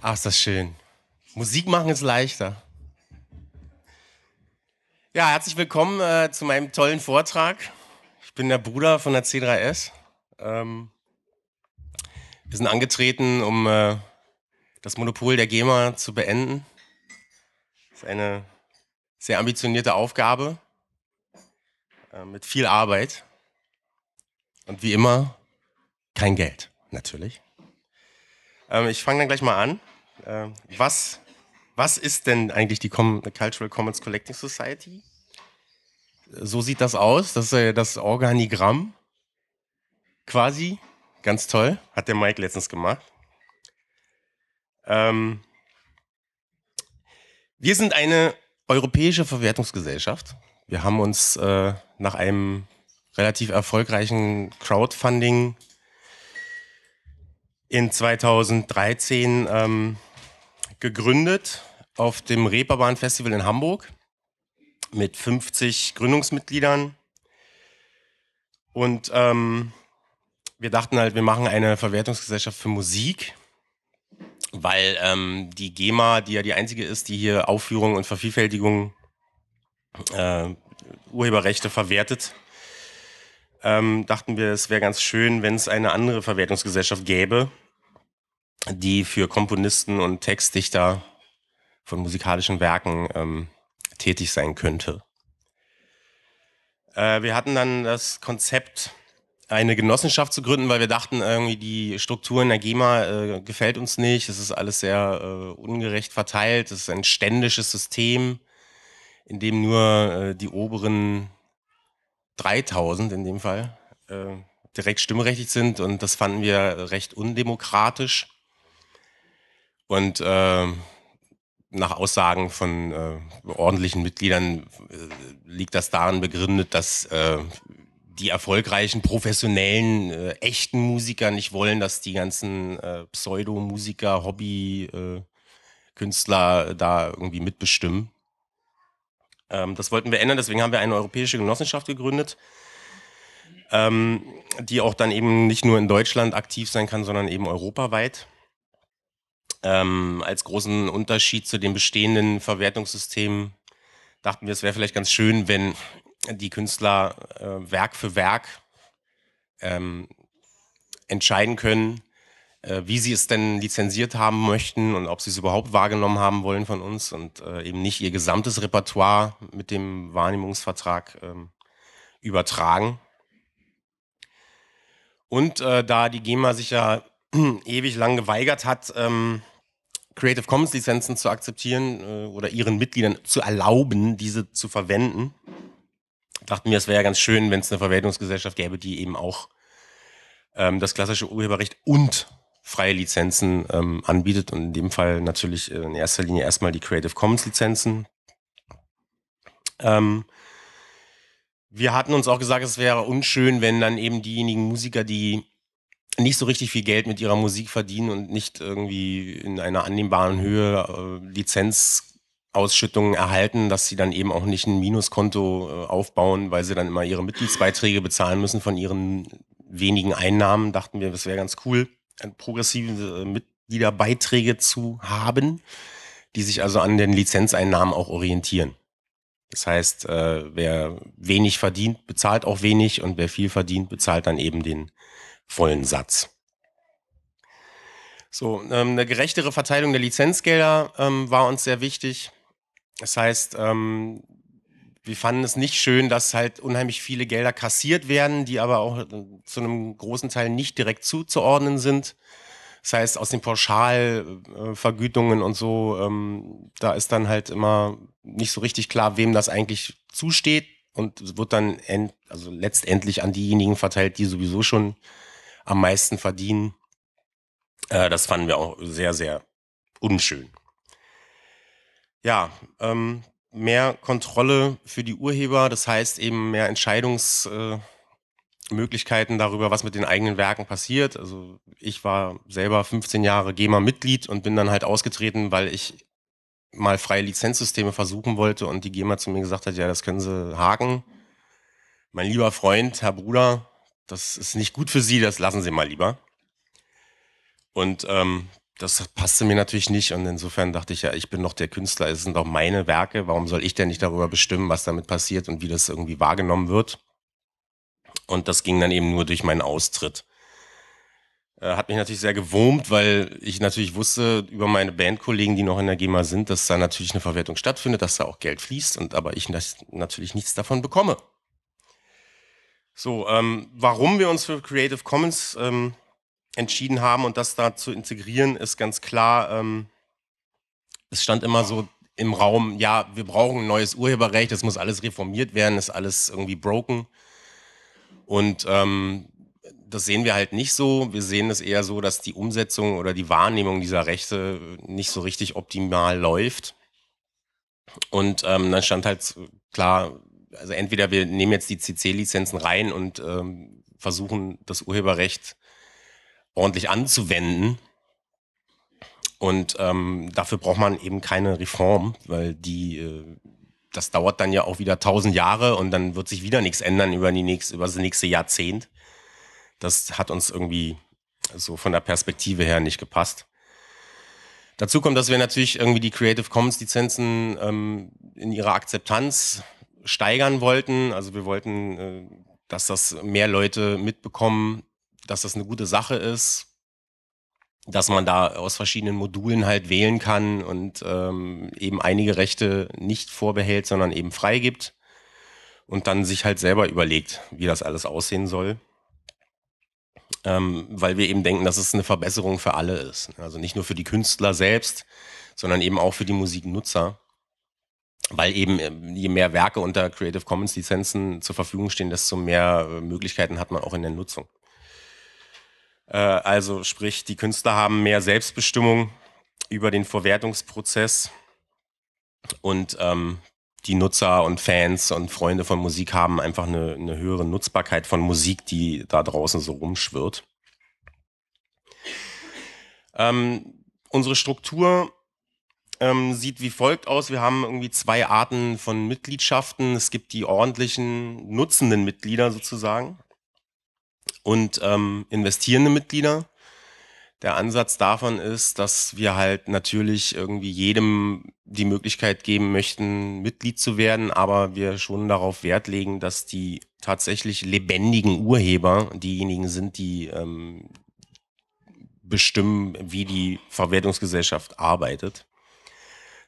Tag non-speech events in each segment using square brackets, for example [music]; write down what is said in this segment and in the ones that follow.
Ach, ist das schön. Musik machen ist leichter. Ja, herzlich willkommen äh, zu meinem tollen Vortrag. Ich bin der Bruder von der C3S. Ähm, wir sind angetreten, um äh, das Monopol der GEMA zu beenden. Das ist eine sehr ambitionierte Aufgabe äh, mit viel Arbeit und wie immer kein Geld, natürlich. Ähm, ich fange dann gleich mal an. Äh, was, was ist denn eigentlich die Com Cultural Commons Collecting Society? So sieht das aus, das ist äh, das Organigramm quasi. Ganz toll, hat der Mike letztens gemacht. Ähm, wir sind eine europäische Verwertungsgesellschaft. Wir haben uns äh, nach einem relativ erfolgreichen Crowdfunding in 2013 ähm, gegründet auf dem Reeperbahn Festival in Hamburg mit 50 Gründungsmitgliedern. Und ähm, wir dachten halt, wir machen eine Verwertungsgesellschaft für Musik weil ähm, die GEMA, die ja die einzige ist, die hier Aufführung und Vervielfältigung äh, Urheberrechte verwertet, ähm, dachten wir, es wäre ganz schön, wenn es eine andere Verwertungsgesellschaft gäbe, die für Komponisten und Textdichter von musikalischen Werken ähm, tätig sein könnte. Äh, wir hatten dann das Konzept eine Genossenschaft zu gründen, weil wir dachten, irgendwie die Struktur in der GEMA äh, gefällt uns nicht. Es ist alles sehr äh, ungerecht verteilt. Es ist ein ständisches System, in dem nur äh, die oberen 3000 in dem Fall äh, direkt stimmberechtigt sind. Und das fanden wir recht undemokratisch. Und äh, nach Aussagen von äh, ordentlichen Mitgliedern liegt das daran begründet, dass die erfolgreichen, professionellen, äh, echten Musiker nicht wollen, dass die ganzen äh, Pseudo-Musiker, Hobby-Künstler äh, da irgendwie mitbestimmen. Ähm, das wollten wir ändern, deswegen haben wir eine europäische Genossenschaft gegründet, ähm, die auch dann eben nicht nur in Deutschland aktiv sein kann, sondern eben europaweit. Ähm, als großen Unterschied zu den bestehenden Verwertungssystemen dachten wir, es wäre vielleicht ganz schön, wenn die Künstler äh, Werk für Werk ähm, entscheiden können, äh, wie sie es denn lizenziert haben möchten und ob sie es überhaupt wahrgenommen haben wollen von uns und äh, eben nicht ihr gesamtes Repertoire mit dem Wahrnehmungsvertrag ähm, übertragen. Und äh, da die GEMA sich ja [clears throat] ewig lang geweigert hat, ähm, Creative Commons Lizenzen zu akzeptieren äh, oder ihren Mitgliedern zu erlauben, diese zu verwenden, dachten wir, es wäre ja ganz schön, wenn es eine Verwertungsgesellschaft gäbe, die eben auch ähm, das klassische Urheberrecht und freie Lizenzen ähm, anbietet und in dem Fall natürlich in erster Linie erstmal die Creative Commons Lizenzen. Ähm, wir hatten uns auch gesagt, es wäre unschön, wenn dann eben diejenigen Musiker, die nicht so richtig viel Geld mit ihrer Musik verdienen und nicht irgendwie in einer annehmbaren Höhe äh, Lizenz Ausschüttungen erhalten, dass sie dann eben auch nicht ein Minuskonto äh, aufbauen, weil sie dann immer ihre Mitgliedsbeiträge bezahlen müssen von ihren wenigen Einnahmen. Dachten wir, das wäre ganz cool, äh, progressive äh, Mitgliederbeiträge zu haben, die sich also an den Lizenzeinnahmen auch orientieren. Das heißt, wer wenig verdient, bezahlt auch wenig und wer viel verdient, bezahlt dann eben den vollen Satz. So, ähm, eine gerechtere Verteilung der Lizenzgelder ähm, war uns sehr wichtig. Das heißt, ähm, wir fanden es nicht schön, dass halt unheimlich viele Gelder kassiert werden, die aber auch äh, zu einem großen Teil nicht direkt zuzuordnen sind. Das heißt, aus den Pauschalvergütungen äh, und so, ähm, da ist dann halt immer nicht so richtig klar, wem das eigentlich zusteht und wird dann end, also letztendlich an diejenigen verteilt, die sowieso schon am meisten verdienen. Äh, das fanden wir auch sehr, sehr unschön ja, ähm, mehr Kontrolle für die Urheber, das heißt eben mehr Entscheidungsmöglichkeiten äh, darüber, was mit den eigenen Werken passiert. Also ich war selber 15 Jahre GEMA-Mitglied und bin dann halt ausgetreten, weil ich mal freie Lizenzsysteme versuchen wollte und die GEMA zu mir gesagt hat, ja, das können sie haken. Mein lieber Freund, Herr Bruder, das ist nicht gut für Sie, das lassen Sie mal lieber. Und ähm, das passte mir natürlich nicht und insofern dachte ich ja, ich bin doch der Künstler, es sind auch meine Werke, warum soll ich denn nicht darüber bestimmen, was damit passiert und wie das irgendwie wahrgenommen wird? Und das ging dann eben nur durch meinen Austritt. Äh, hat mich natürlich sehr gewurmt, weil ich natürlich wusste über meine Bandkollegen, die noch in der GEMA sind, dass da natürlich eine Verwertung stattfindet, dass da auch Geld fließt und aber ich natürlich nichts davon bekomme. So, ähm, warum wir uns für Creative Commons ähm, entschieden haben und das da zu integrieren, ist ganz klar, ähm, es stand immer so im Raum, ja, wir brauchen ein neues Urheberrecht, es muss alles reformiert werden, ist alles irgendwie broken. Und ähm, das sehen wir halt nicht so. Wir sehen es eher so, dass die Umsetzung oder die Wahrnehmung dieser Rechte nicht so richtig optimal läuft. Und ähm, dann stand halt klar, also entweder wir nehmen jetzt die CC-Lizenzen rein und ähm, versuchen das Urheberrecht ordentlich anzuwenden. Und ähm, dafür braucht man eben keine Reform, weil die, äh, das dauert dann ja auch wieder tausend Jahre und dann wird sich wieder nichts ändern über, die nächst, über das nächste Jahrzehnt. Das hat uns irgendwie so von der Perspektive her nicht gepasst. Dazu kommt, dass wir natürlich irgendwie die Creative Commons Lizenzen ähm, in ihrer Akzeptanz steigern wollten. Also wir wollten, äh, dass das mehr Leute mitbekommen, dass das eine gute Sache ist, dass man da aus verschiedenen Modulen halt wählen kann und ähm, eben einige Rechte nicht vorbehält, sondern eben freigibt und dann sich halt selber überlegt, wie das alles aussehen soll. Ähm, weil wir eben denken, dass es eine Verbesserung für alle ist. Also nicht nur für die Künstler selbst, sondern eben auch für die Musiknutzer. Weil eben ähm, je mehr Werke unter Creative Commons Lizenzen zur Verfügung stehen, desto mehr äh, Möglichkeiten hat man auch in der Nutzung. Äh, also sprich, die Künstler haben mehr Selbstbestimmung über den Verwertungsprozess und ähm, die Nutzer und Fans und Freunde von Musik haben einfach eine, eine höhere Nutzbarkeit von Musik, die da draußen so rumschwirrt. Ähm, unsere Struktur ähm, sieht wie folgt aus. Wir haben irgendwie zwei Arten von Mitgliedschaften. Es gibt die ordentlichen nutzenden Mitglieder sozusagen und ähm, investierende Mitglieder. Der Ansatz davon ist, dass wir halt natürlich irgendwie jedem die Möglichkeit geben möchten, Mitglied zu werden, aber wir schon darauf Wert legen, dass die tatsächlich lebendigen Urheber diejenigen sind, die ähm, bestimmen, wie die Verwertungsgesellschaft arbeitet.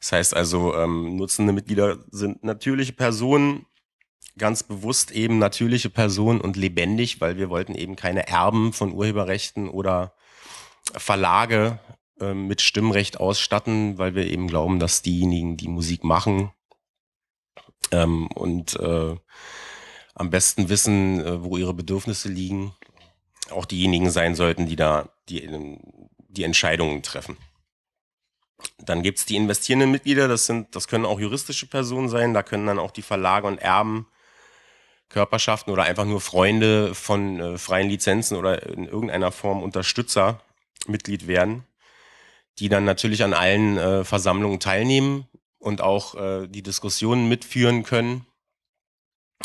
Das heißt also, ähm, nutzende Mitglieder sind natürliche Personen, ganz bewusst eben natürliche Personen und lebendig, weil wir wollten eben keine Erben von Urheberrechten oder Verlage äh, mit Stimmrecht ausstatten, weil wir eben glauben, dass diejenigen, die Musik machen ähm, und äh, am besten wissen, äh, wo ihre Bedürfnisse liegen, auch diejenigen sein sollten, die da die, ähm, die Entscheidungen treffen. Dann gibt es die investierenden Mitglieder, das, sind, das können auch juristische Personen sein, da können dann auch die Verlage und Erben Körperschaften oder einfach nur Freunde von äh, freien Lizenzen oder in irgendeiner Form Unterstützer Mitglied werden, die dann natürlich an allen äh, Versammlungen teilnehmen und auch äh, die Diskussionen mitführen können,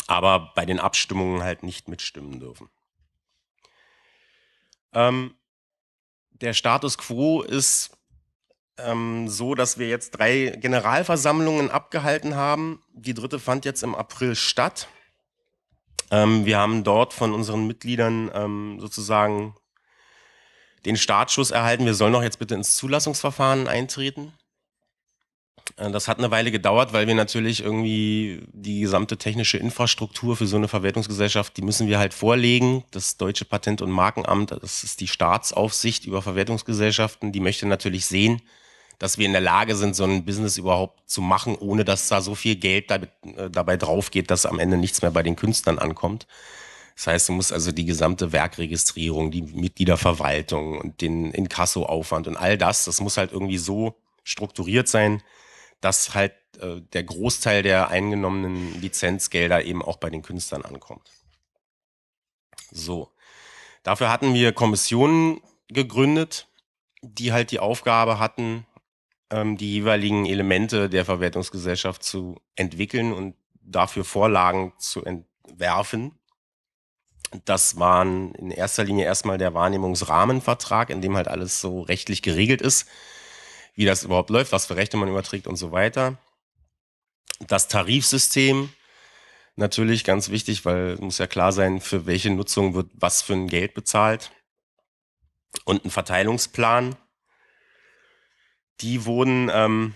aber bei den Abstimmungen halt nicht mitstimmen dürfen. Ähm, der Status quo ist ähm, so, dass wir jetzt drei Generalversammlungen abgehalten haben. Die dritte fand jetzt im April statt. Ähm, wir haben dort von unseren Mitgliedern ähm, sozusagen den Startschuss erhalten, wir sollen doch jetzt bitte ins Zulassungsverfahren eintreten. Äh, das hat eine Weile gedauert, weil wir natürlich irgendwie die gesamte technische Infrastruktur für so eine Verwertungsgesellschaft, die müssen wir halt vorlegen. Das Deutsche Patent- und Markenamt, das ist die Staatsaufsicht über Verwertungsgesellschaften, die möchte natürlich sehen, dass wir in der Lage sind, so ein Business überhaupt zu machen, ohne dass da so viel Geld damit, äh, dabei drauf geht, dass am Ende nichts mehr bei den Künstlern ankommt. Das heißt, du musst also die gesamte Werkregistrierung, die Mitgliederverwaltung und den Inkassoaufwand und all das, das muss halt irgendwie so strukturiert sein, dass halt äh, der Großteil der eingenommenen Lizenzgelder eben auch bei den Künstlern ankommt. So. Dafür hatten wir Kommissionen gegründet, die halt die Aufgabe hatten, ähm, die jeweiligen Elemente der Verwertungsgesellschaft zu entwickeln und dafür Vorlagen zu entwerfen. Das waren in erster Linie erstmal der Wahrnehmungsrahmenvertrag, in dem halt alles so rechtlich geregelt ist, wie das überhaupt läuft, was für Rechte man überträgt und so weiter. Das Tarifsystem, natürlich ganz wichtig, weil muss ja klar sein, für welche Nutzung wird was für ein Geld bezahlt. Und ein Verteilungsplan, die wurden ähm,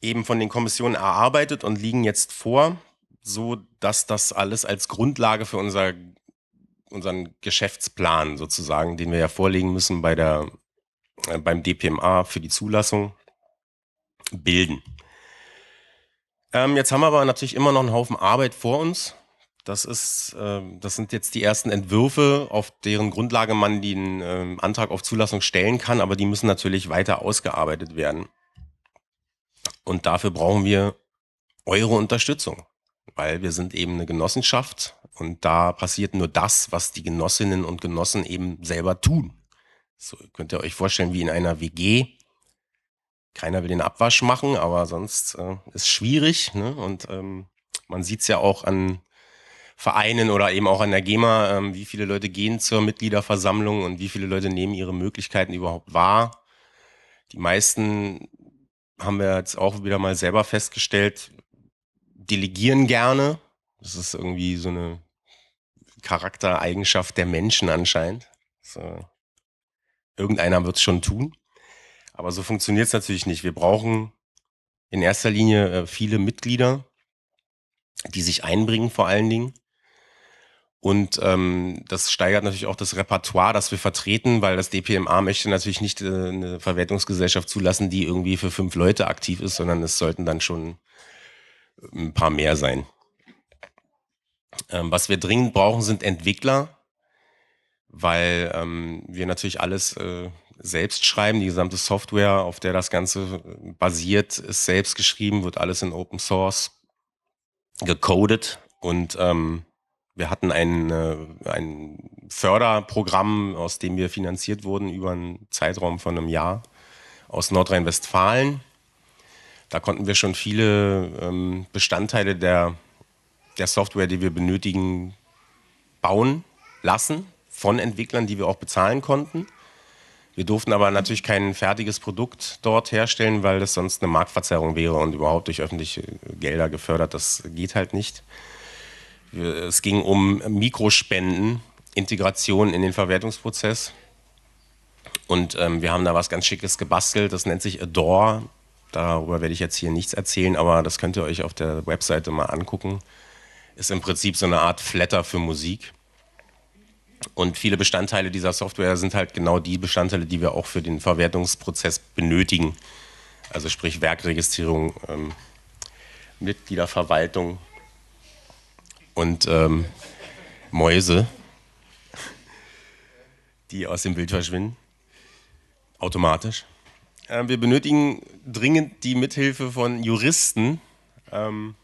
eben von den Kommissionen erarbeitet und liegen jetzt vor, so dass das alles als Grundlage für unser, unseren Geschäftsplan sozusagen, den wir ja vorlegen müssen bei der, äh, beim DPMA für die Zulassung, bilden. Ähm, jetzt haben wir aber natürlich immer noch einen Haufen Arbeit vor uns das ist, ähm, das sind jetzt die ersten Entwürfe, auf deren Grundlage man den ähm, Antrag auf Zulassung stellen kann, aber die müssen natürlich weiter ausgearbeitet werden. Und dafür brauchen wir eure Unterstützung, weil wir sind eben eine Genossenschaft und da passiert nur das, was die Genossinnen und Genossen eben selber tun. So könnt ihr euch vorstellen, wie in einer WG. Keiner will den Abwasch machen, aber sonst äh, ist schwierig. Ne? Und ähm, man sieht es ja auch an Vereinen oder eben auch an der GEMA, ähm, wie viele Leute gehen zur Mitgliederversammlung und wie viele Leute nehmen ihre Möglichkeiten überhaupt wahr. Die meisten haben wir jetzt auch wieder mal selber festgestellt, delegieren gerne. Das ist irgendwie so eine Charaktereigenschaft der Menschen anscheinend. So. Irgendeiner wird es schon tun. Aber so funktioniert es natürlich nicht. Wir brauchen in erster Linie äh, viele Mitglieder, die sich einbringen vor allen Dingen. Und ähm, das steigert natürlich auch das Repertoire, das wir vertreten, weil das DPMA möchte natürlich nicht äh, eine Verwertungsgesellschaft zulassen, die irgendwie für fünf Leute aktiv ist, sondern es sollten dann schon äh, ein paar mehr sein. Ähm, was wir dringend brauchen, sind Entwickler, weil ähm, wir natürlich alles äh, selbst schreiben. Die gesamte Software, auf der das Ganze äh, basiert, ist selbst geschrieben, wird alles in Open Source gecodet und ähm, wir hatten ein, äh, ein Förderprogramm, aus dem wir finanziert wurden über einen Zeitraum von einem Jahr aus Nordrhein-Westfalen. Da konnten wir schon viele ähm, Bestandteile der, der Software, die wir benötigen, bauen lassen von Entwicklern, die wir auch bezahlen konnten. Wir durften aber natürlich kein fertiges Produkt dort herstellen, weil das sonst eine Marktverzerrung wäre und überhaupt durch öffentliche Gelder gefördert. Das geht halt nicht. Äh, es ging um Mikrospenden, Integration in den Verwertungsprozess. Und ähm, wir haben da was ganz Schickes gebastelt, das nennt sich Adore. Darüber werde ich jetzt hier nichts erzählen, aber das könnt ihr euch auf der Webseite mal angucken. Ist im Prinzip so eine Art Flatter für Musik. Und viele Bestandteile dieser Software sind halt genau die Bestandteile, die wir auch für den Verwertungsprozess benötigen. Also sprich Werkregistrierung, ähm, Mitgliederverwaltung, und ähm, Mäuse, die aus dem Bild verschwinden. Automatisch. Äh, wir benötigen dringend die Mithilfe von Juristen, ähm,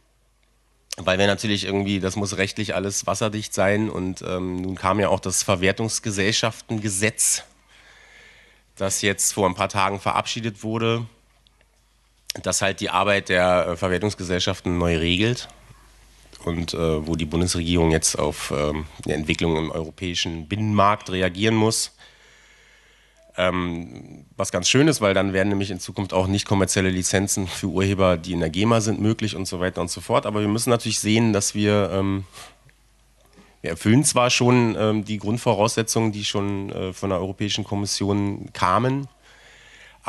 weil wir natürlich irgendwie, das muss rechtlich alles wasserdicht sein. Und ähm, nun kam ja auch das Verwertungsgesellschaftengesetz, das jetzt vor ein paar Tagen verabschiedet wurde, das halt die Arbeit der äh, Verwertungsgesellschaften neu regelt und äh, wo die Bundesregierung jetzt auf ähm, die Entwicklung im europäischen Binnenmarkt reagieren muss. Ähm, was ganz schön ist, weil dann werden nämlich in Zukunft auch nicht kommerzielle Lizenzen für Urheber, die in der GEMA sind, möglich und so weiter und so fort. Aber wir müssen natürlich sehen, dass wir, ähm, wir erfüllen zwar schon ähm, die Grundvoraussetzungen, die schon äh, von der Europäischen Kommission kamen,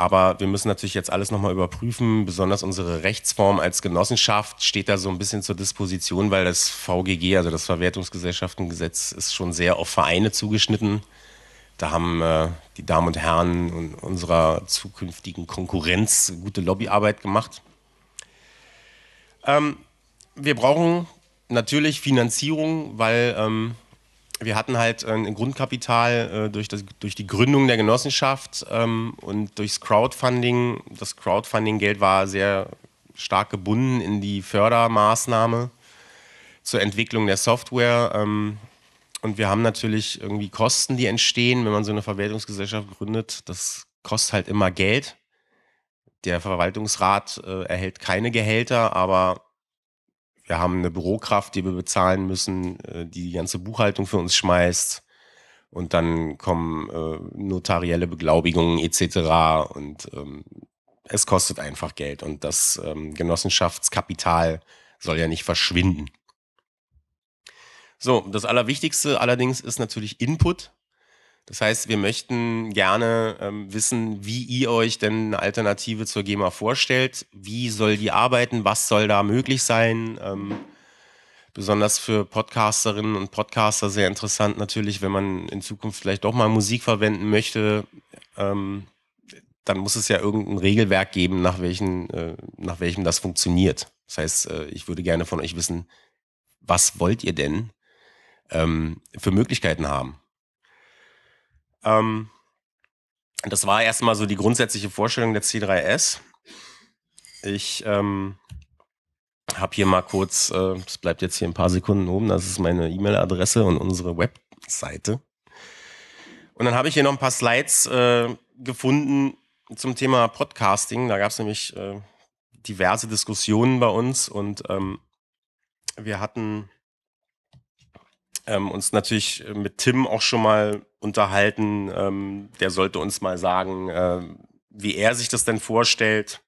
aber wir müssen natürlich jetzt alles nochmal überprüfen. Besonders unsere Rechtsform als Genossenschaft steht da so ein bisschen zur Disposition, weil das VGG, also das Verwertungsgesellschaftengesetz, ist schon sehr auf Vereine zugeschnitten. Da haben äh, die Damen und Herren unserer zukünftigen Konkurrenz gute Lobbyarbeit gemacht. Ähm, wir brauchen natürlich Finanzierung, weil ähm, wir hatten halt äh, ein Grundkapital äh, durch, das, durch die Gründung der Genossenschaft ähm, und durchs Crowdfunding. Das Crowdfunding-Geld war sehr stark gebunden in die Fördermaßnahme zur Entwicklung der Software. Ähm, und wir haben natürlich irgendwie Kosten, die entstehen, wenn man so eine Verwaltungsgesellschaft gründet. Das kostet halt immer Geld. Der Verwaltungsrat äh, erhält keine Gehälter, aber wir haben eine Bürokraft, die wir bezahlen müssen, äh, die die ganze Buchhaltung für uns schmeißt. Und dann kommen äh, notarielle Beglaubigungen etc. Und ähm, es kostet einfach Geld. Und das ähm, Genossenschaftskapital soll ja nicht verschwinden. So, das Allerwichtigste allerdings ist natürlich Input. Das heißt, wir möchten gerne ähm, wissen, wie ihr euch denn eine Alternative zur GEMA vorstellt. Wie soll die arbeiten? Was soll da möglich sein? Ähm, besonders für Podcasterinnen und Podcaster sehr interessant natürlich, wenn man in Zukunft vielleicht doch mal Musik verwenden möchte. Ähm, dann muss es ja irgendein Regelwerk geben, nach, welchen, äh, nach welchem das funktioniert. Das heißt, äh, ich würde gerne von euch wissen, was wollt ihr denn ähm, für Möglichkeiten haben? Ähm, das war erstmal so die grundsätzliche Vorstellung der C3S. Ich ähm, habe hier mal kurz, äh, das bleibt jetzt hier ein paar Sekunden oben, das ist meine E-Mail-Adresse und unsere Webseite. Und dann habe ich hier noch ein paar Slides äh, gefunden zum Thema Podcasting. Da gab es nämlich äh, diverse Diskussionen bei uns und ähm, wir hatten ähm, uns natürlich mit Tim auch schon mal unterhalten. Ähm, der sollte uns mal sagen, äh, wie er sich das denn vorstellt.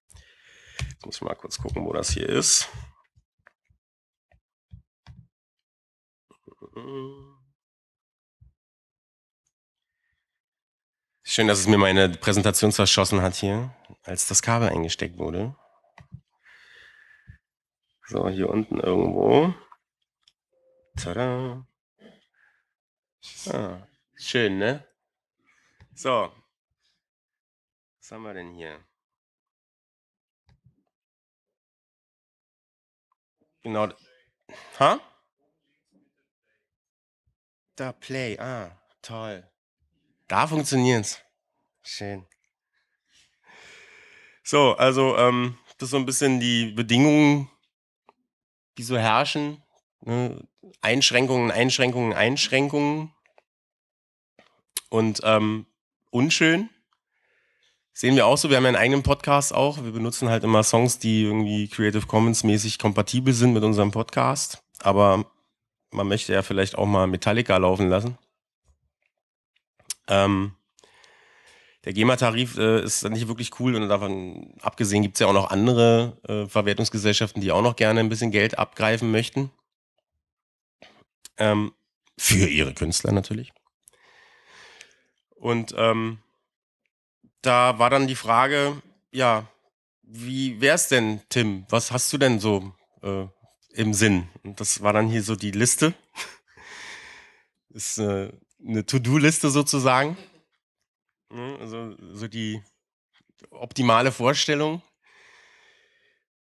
Jetzt muss ich mal kurz gucken, wo das hier ist. Schön, dass es mir meine Präsentation zerschossen hat hier, als das Kabel eingesteckt wurde. So, hier unten irgendwo. Tada. Ah, schön, ne? So, was haben wir denn hier? Genau. Ha? Da Play, ah, toll. Da funktioniert's. Schön. So, also, ähm, das ist so ein bisschen die Bedingungen, die so herrschen. Ne? Einschränkungen, Einschränkungen, Einschränkungen und ähm, unschön. Sehen wir auch so, wir haben ja einen eigenen Podcast auch. Wir benutzen halt immer Songs, die irgendwie Creative Commons mäßig kompatibel sind mit unserem Podcast. Aber man möchte ja vielleicht auch mal Metallica laufen lassen. Ähm, der GEMA-Tarif äh, ist nicht wirklich cool und davon abgesehen gibt es ja auch noch andere äh, Verwertungsgesellschaften, die auch noch gerne ein bisschen Geld abgreifen möchten. Ähm, für ihre Künstler natürlich. Und ähm, da war dann die Frage, ja, wie wär's denn, Tim? Was hast du denn so äh, im Sinn? Und das war dann hier so die Liste. [laughs] Ist äh, eine To-Do-Liste sozusagen. Ne, also so die optimale Vorstellung.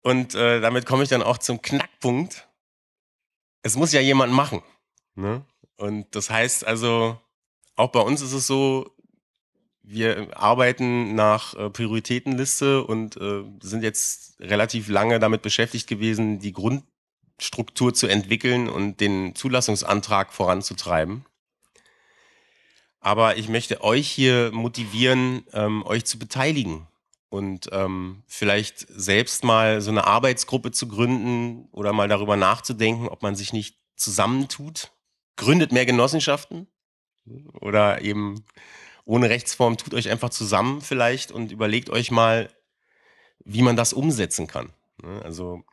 Und äh, damit komme ich dann auch zum Knackpunkt. Es muss ja jemand machen. Ne? Und das heißt also, auch bei uns ist es so, wir arbeiten nach äh, Prioritätenliste und äh, sind jetzt relativ lange damit beschäftigt gewesen, die Grundstruktur zu entwickeln und den Zulassungsantrag voranzutreiben. Aber ich möchte euch hier motivieren, ähm, euch zu beteiligen und ähm, vielleicht selbst mal so eine Arbeitsgruppe zu gründen oder mal darüber nachzudenken, ob man sich nicht zusammentut. Gründet mehr Genossenschaften, oder eben ohne Rechtsform, tut euch einfach zusammen vielleicht und überlegt euch mal, wie man das umsetzen kann. Ne? Also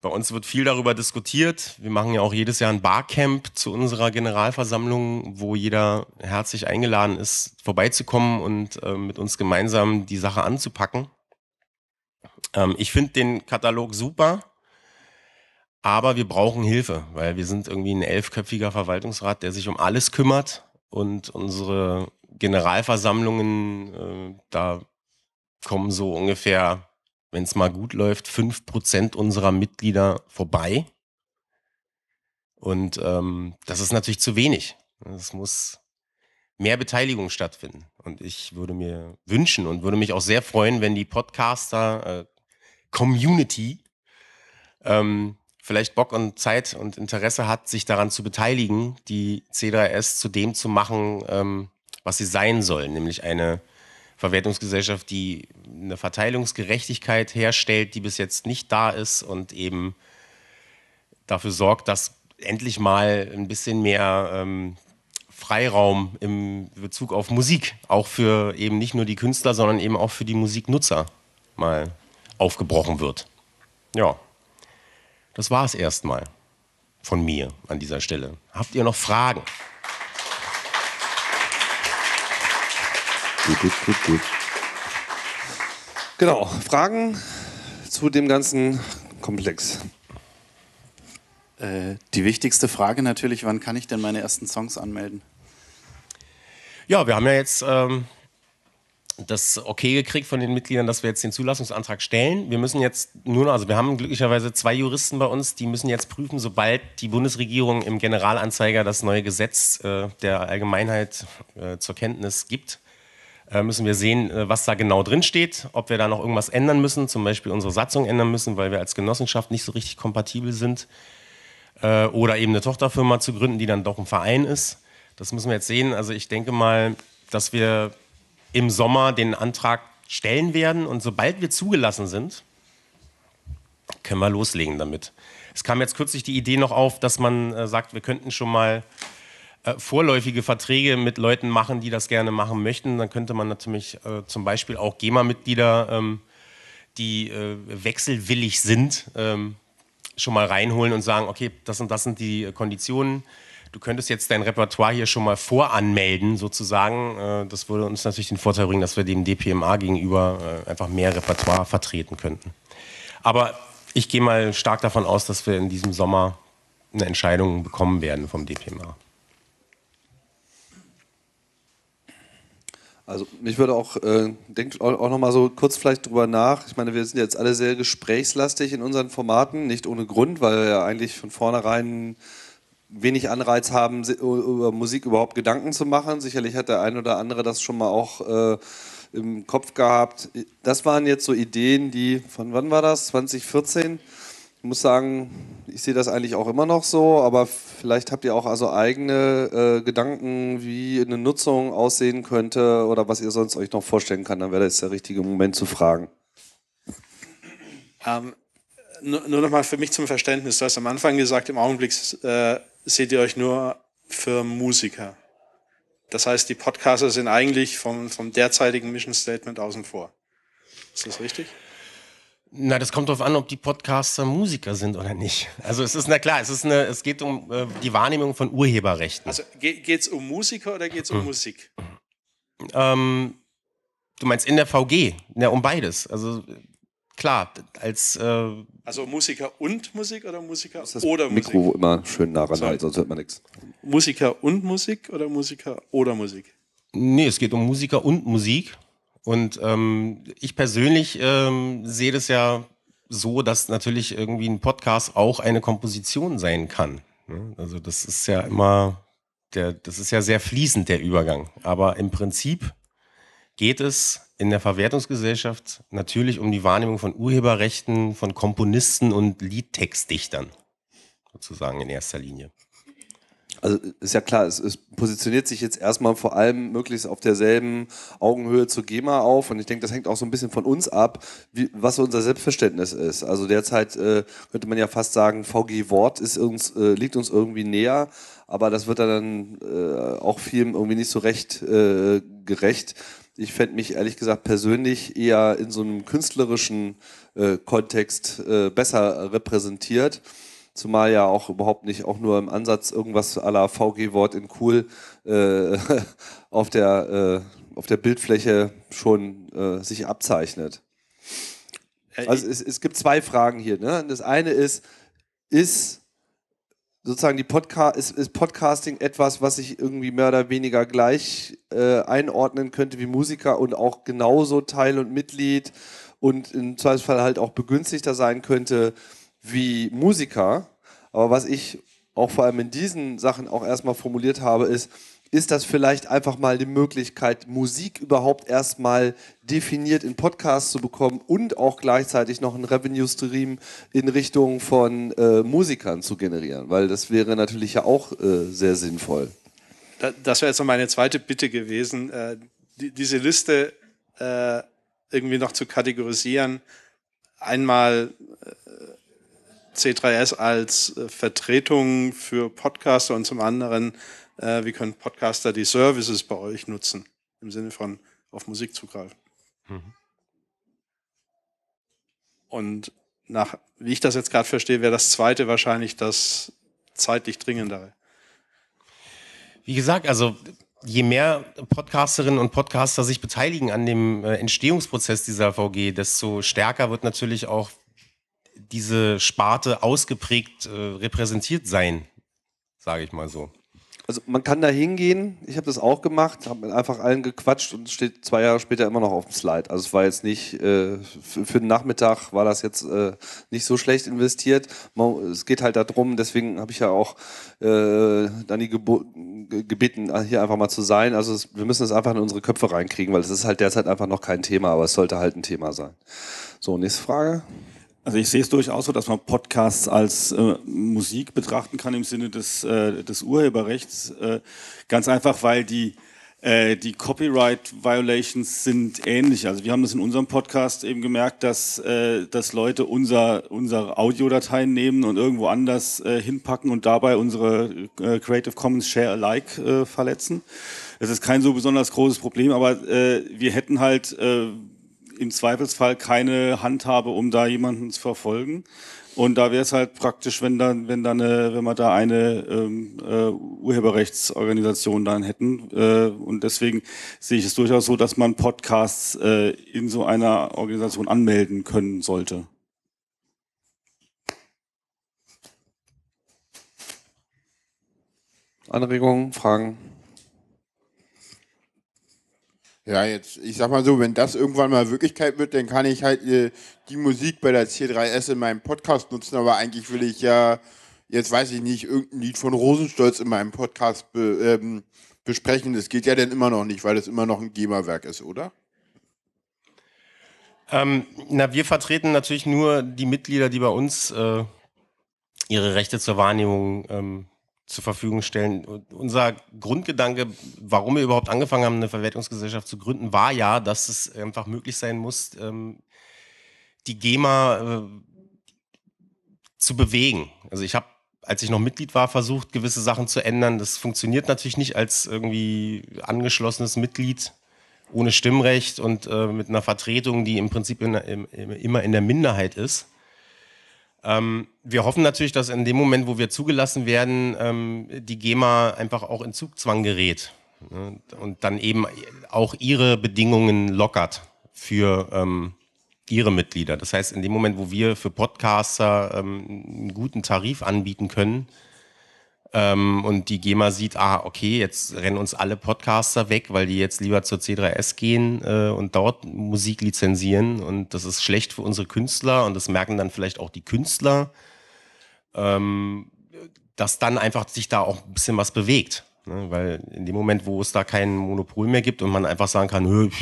bei uns wird viel darüber diskutiert. Wir machen ja auch jedes Jahr ein Barcamp zu unserer Generalversammlung, wo jeder herzlich eingeladen ist, vorbeizukommen und äh, mit uns gemeinsam die Sache anzupacken. Ähm, ich finde den Katalog super. Aber wir brauchen Hilfe, weil wir sind irgendwie ein elfköpfiger Verwaltungsrat, der sich um alles kümmert und unsere Generalversammlungen, äh, da kommen so ungefähr, wenn es mal gut läuft, fünf Prozent unserer Mitglieder vorbei. Und ähm, das ist natürlich zu wenig. Es muss mehr Beteiligung stattfinden. Und ich würde mir wünschen und würde mich auch sehr freuen, wenn die Podcaster äh, Community ähm, vielleicht Bock und Zeit und Interesse hat, sich daran zu beteiligen, die C3S zu dem zu machen, ähm, was sie sein soll, nämlich eine Verwertungsgesellschaft, die eine Verteilungsgerechtigkeit herstellt, die bis jetzt nicht da ist und eben dafür sorgt, dass endlich mal ein bisschen mehr ähm, Freiraum im Bezug auf Musik, auch für eben nicht nur die Künstler, sondern eben auch für die Musiknutzer mal aufgebrochen wird. Ja. Das war es erstmal von mir an dieser Stelle. Habt ihr noch Fragen? Gut, gut, gut, gut. Genau, Fragen zu dem ganzen Komplex. Äh, die wichtigste Frage natürlich, wann kann ich denn meine ersten Songs anmelden? Ja, wir haben ja jetzt ähm, das Okay gekriegt von den Mitgliedern, dass wir jetzt den Zulassungsantrag stellen. Wir müssen jetzt nur also wir haben glücklicherweise zwei Juristen bei uns, die müssen jetzt prüfen, sobald die Bundesregierung im Generalanzeiger das neue Gesetz äh, der Allgemeinheit äh, zur Kenntnis gibt, äh, müssen wir sehen, äh, was da genau drin steht, ob wir da noch irgendwas ändern müssen, zum Beispiel unsere Satzung ändern müssen, weil wir als Genossenschaft nicht so richtig kompatibel sind, äh, oder eben eine Tochterfirma zu gründen, die dann doch ein Verein ist. Das müssen wir jetzt sehen. Also ich denke mal, dass wir im Sommer den Antrag stellen werden. Und sobald wir zugelassen sind, können wir loslegen damit. Es kam jetzt kürzlich die Idee noch auf, dass man äh, sagt, wir könnten schon mal äh, vorläufige Verträge mit Leuten machen, die das gerne machen möchten. Dann könnte man natürlich äh, zum Beispiel auch GEMA-Mitglieder, ähm, die äh, wechselwillig sind, ähm, schon mal reinholen und sagen, okay, das und das sind die Konditionen du könntest jetzt dein Repertoire hier schon mal voranmelden, sozusagen. Äh, das würde uns natürlich den Vorteil bringen, dass wir dem DPMA gegenüber äh, einfach mehr Repertoire vertreten könnten. Aber ich gehe mal stark davon aus, dass wir in diesem Sommer eine Entscheidung bekommen werden vom DPMA. Also ich würde auch, äh, denkt auch, auch nochmal so kurz vielleicht drüber nach. Ich meine, wir sind jetzt alle sehr gesprächslastig in unseren Formaten, nicht ohne Grund, weil wir ja eigentlich von vornherein wenig Anreiz haben, über Musik überhaupt Gedanken zu machen. Sicherlich hat der ein oder andere das schon mal auch äh, im Kopf gehabt. Das waren jetzt so Ideen, die, von wann war das? 2014? Ich muss sagen, ich sehe das eigentlich auch immer noch so, aber vielleicht habt ihr auch also eigene äh, Gedanken, wie eine Nutzung aussehen könnte oder was ihr sonst euch noch vorstellen kann. Dann wäre das der richtige Moment zu fragen. Ähm, nur, nur nochmal für mich zum Verständnis. Du hast am Anfang gesagt, im Augenblick äh, seht ihr euch nur für Musiker. Das heißt, die Podcaster sind eigentlich vom, vom derzeitigen Mission Statement außen vor. Ist das richtig? Na, das kommt darauf an, ob die Podcaster Musiker sind oder nicht. Also es ist, na klar, es, ist eine, es geht um äh, die Wahrnehmung von Urheberrechten. Also ge geht es um Musiker oder geht es um hm. Musik? Ähm, du meinst in der VG? na, um beides. Also klar, als. Äh also Musiker und Musik oder Musiker das oder Mikro Musik? Mikro immer schön nah ran, halt, sonst hört man nichts. Musiker und Musik oder Musiker oder Musik? Nee, es geht um Musiker und Musik. Und ähm, ich persönlich ähm, sehe das ja so, dass natürlich irgendwie ein Podcast auch eine Komposition sein kann. Ne? Also das ist ja immer, der, das ist ja sehr fließend, der Übergang. Aber im Prinzip geht es in der Verwertungsgesellschaft natürlich um die Wahrnehmung von Urheberrechten, von Komponisten und Liedtextdichtern, sozusagen in erster Linie. Also ist ja klar, es, es, positioniert sich jetzt erstmal vor allem möglichst auf derselben Augenhöhe zur GEMA auf und ich denke, das hängt auch so ein bisschen von uns ab, wie, was unser Selbstverständnis ist. Also derzeit äh, könnte man ja fast sagen, VG Wort ist uns, äh, liegt uns irgendwie näher, aber das wird dann äh, auch vielen irgendwie nicht so recht äh, gerecht ich fände mich ehrlich gesagt persönlich eher in so einem künstlerischen äh, Kontext äh, besser repräsentiert. Zumal ja auch überhaupt nicht auch nur im Ansatz irgendwas aller VG-Wort in cool äh, [laughs] auf, der, äh, auf der Bildfläche schon äh, sich abzeichnet. Äh, also es, es gibt zwei Fragen hier. Ne? Das eine ist, ist sozusagen die Podcast ist, ist, Podcasting etwas, was ich irgendwie mehr oder weniger gleich äh, einordnen könnte wie Musiker und auch genauso Teil und Mitglied und im Zweifelsfall halt auch begünstigter sein könnte wie Musiker. Aber was ich auch vor allem in diesen Sachen auch erstmal formuliert habe, ist, ist das vielleicht einfach mal die Möglichkeit, Musik überhaupt erstmal definiert in Podcasts zu bekommen und auch gleichzeitig noch einen Revenue-Stream in Richtung von äh, Musikern zu generieren, weil das wäre natürlich ja auch äh, sehr sinnvoll. Das wäre jetzt noch meine zweite Bitte gewesen, äh, die, diese Liste äh, irgendwie noch zu kategorisieren. Einmal äh, C3S als äh, Vertretung für Podcaster und zum anderen äh, wie können Podcaster die Services bei euch nutzen, im Sinne von auf Musik zugreifen? Mhm. Und nach, wie ich das jetzt gerade verstehe, wäre das zweite wahrscheinlich das zeitlich dringendere. Wie gesagt, also je mehr Podcasterinnen und Podcaster sich beteiligen an dem äh, Entstehungsprozess dieser VG, desto stärker wird natürlich auch diese Sparte ausgeprägt äh, repräsentiert sein, sage ich mal so. Also man kann da hingehen, ich habe das auch gemacht, habe mit einfach allen gequatscht und steht zwei Jahre später immer noch auf dem Slide. Also es war jetzt nicht, äh, für, den Nachmittag war das jetzt äh, nicht so schlecht investiert. Man, es geht halt darum, deswegen habe ich ja auch äh, Dani gebeten, hier einfach mal zu sein. Also es, wir müssen es einfach in unsere Köpfe reinkriegen, weil es ist halt derzeit einfach noch kein Thema, aber es sollte halt ein Thema sein. So, nächste Frage. Also ich sehe es durchaus so, dass man Podcasts als äh, Musik betrachten kann im Sinne des, äh, des Urheberrechts. Äh, ganz einfach, weil die, äh, die Copyright-Violations sind ähnlich. Also wir haben das in unserem Podcast eben gemerkt, dass, äh, dass Leute unser, unsere Audiodateien nehmen und irgendwo anders äh, hinpacken und dabei unsere Creative Commons Share Alike verletzen. Es ist kein so besonders großes Problem, aber wir hätten halt im Zweifelsfall keine Handhabe, um da jemanden zu verfolgen. Und da wäre es halt praktisch, wenn dann, wenn dann, eine, wenn wir da eine ähm, äh, Urheberrechtsorganisation dann hätten. Äh, und deswegen sehe ich es durchaus so, dass man Podcasts äh, in so einer Organisation anmelden können sollte. Anregungen, Fragen? Ja, jetzt, ich sag mal so, wenn das irgendwann mal Wirklichkeit wird, dann kann ich halt äh, die Musik bei der C3S in meinem Podcast nutzen, aber eigentlich will ich ja, jetzt weiß ich nicht, irgendein Lied von Rosenstolz in meinem Podcast be, ähm, besprechen. Das geht ja dann immer noch nicht, weil das immer noch ein GEMA-Werk ist, oder? Ähm, na, wir vertreten natürlich nur die Mitglieder, die bei uns äh, ihre Rechte zur Wahrnehmung ähm, zur Verfügung stellen. Und unser Grundgedanke, warum wir überhaupt angefangen haben, eine Verwertungsgesellschaft zu gründen, war ja, dass es einfach möglich sein muss, ähm, die GEMA äh, zu bewegen. Also ich habe, als ich noch Mitglied war, versucht, gewisse Sachen zu ändern. Das funktioniert natürlich nicht als irgendwie angeschlossenes Mitglied ohne Stimmrecht und äh, mit einer Vertretung, die im Prinzip in, in, immer in der Minderheit ist. Ähm, wir hoffen natürlich, dass in dem Moment, wo wir zugelassen werden, ähm, die GEMA einfach auch in Zugzwang gerät ne? und dann eben auch ihre Bedingungen lockert für ähm, ihre Mitglieder. Das heißt, in dem Moment, wo wir für Podcaster ähm, einen guten Tarif anbieten können, ähm, und die GEMA sieht, ah, okay, jetzt rennen uns alle Podcaster weg, weil die jetzt lieber zur C3S gehen äh, und dort Musik lizenzieren. Und das ist schlecht für unsere Künstler und das merken dann vielleicht auch die Künstler, ähm, dass dann einfach sich da auch ein bisschen was bewegt. Ne? Weil in dem Moment, wo es da kein Monopol mehr gibt und man einfach sagen kann,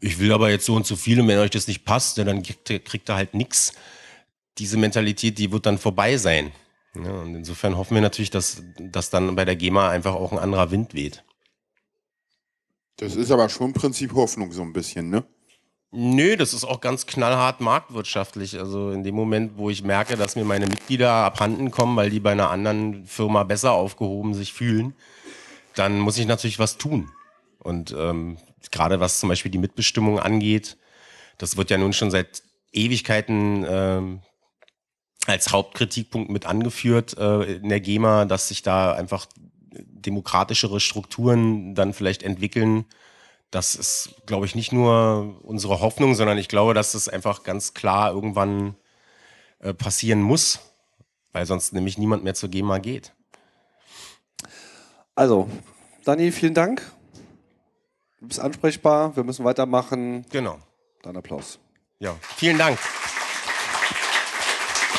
ich will aber jetzt so und so viel und wenn euch das nicht passt, ne, dann kriegt, kriegt ihr halt nichts. Diese Mentalität, die wird dann vorbei sein. Ja, ne? und insofern hoffen wir natürlich, dass, dass dann bei der GEMA einfach auch ein anderer Wind weht. Das ist aber schon im Prinzip Hoffnung so ein bisschen, ne? Nö, das ist auch ganz knallhart marktwirtschaftlich. Also in dem Moment, wo ich merke, dass mir meine Mitglieder abhanden kommen, weil die bei einer anderen Firma besser aufgehoben sich fühlen, dann muss ich natürlich was tun. Und ähm, gerade was zum Beispiel die Mitbestimmung angeht, das wird ja nun schon seit Ewigkeiten ähm, als Hauptkritikpunkt mit angeführt äh, in der GEMA, dass sich da einfach demokratischere Strukturen dann vielleicht entwickeln. Das ist, glaube ich, nicht nur unsere Hoffnung, sondern ich glaube, dass das einfach ganz klar irgendwann äh, passieren muss, weil sonst nämlich niemand mehr zur GEMA geht. Also, Dani, vielen Dank. Du bist ansprechbar, wir müssen weitermachen. Genau. Dann Applaus. Ja, vielen Dank.